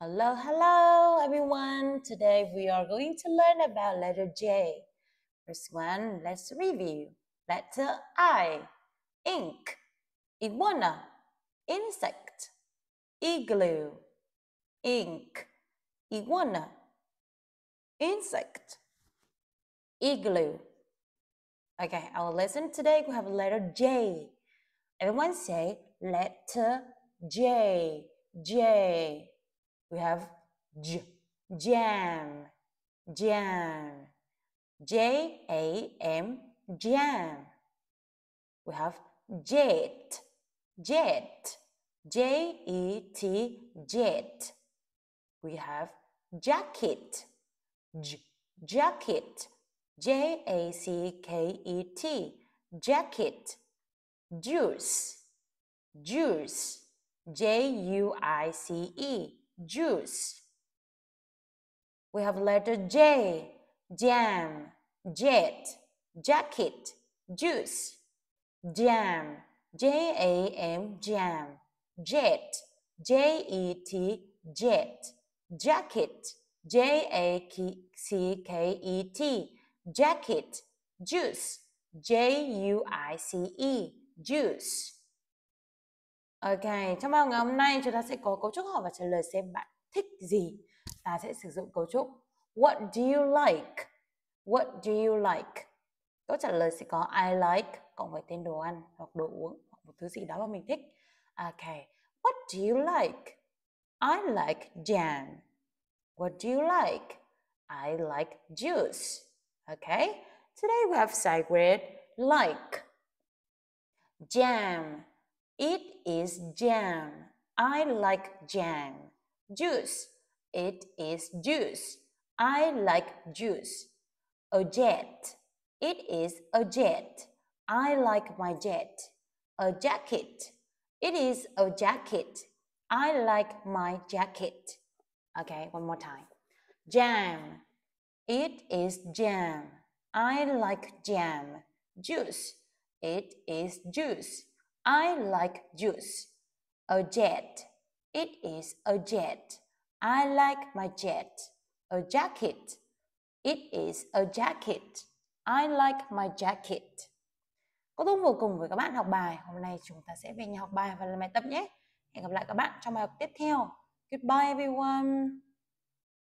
Hello, hello everyone. Today we are going to learn about letter J. First one, let's review. Letter I, ink, iguana, insect, igloo, ink, iguana, insect, igloo. Okay, our lesson today we have letter J. Everyone say letter J, J we have j, jam, jam, J A M, jam. We have jet, jet, J E T, jet. We have jacket, j, jacket, J A C K E T, jacket. Juice, juice, J U I C E, juice. We have letter J, jam, jet, jacket, juice, jam, J A M, jam, jet, J E T, jet, jacket, J A C K E T, jacket, juice, J U I C E, juice. Ok, trong bài ngày hôm nay chúng ta sẽ có cấu trúc hỏi và trả lời xem bạn thích gì. Ta sẽ sử dụng cấu trúc What do you like? What do you like? Câu trả lời sẽ có I like cộng với tên đồ ăn hoặc đồ uống hoặc một thứ gì đó mà mình thích. Ok, What do you like? I like jam. What do you like? I like juice. Okay, today we have sacred like jam. It is jam. I like jam. Juice. It is juice. I like juice. A jet. It is a jet. I like my jet. A jacket. It is a jacket. I like my jacket. Okay, one more time. Jam. It is jam. I like jam. Juice. It is juice. I like juice. A jet. It is a jet. I like my jet. A jacket. It is a jacket. I like my jacket. Cô Dung vừa cùng với các bạn học bài. Hôm nay chúng ta sẽ về nhà học bài và làm bài tập nhé. Hẹn gặp lại các bạn trong bài học tiếp theo. Goodbye everyone.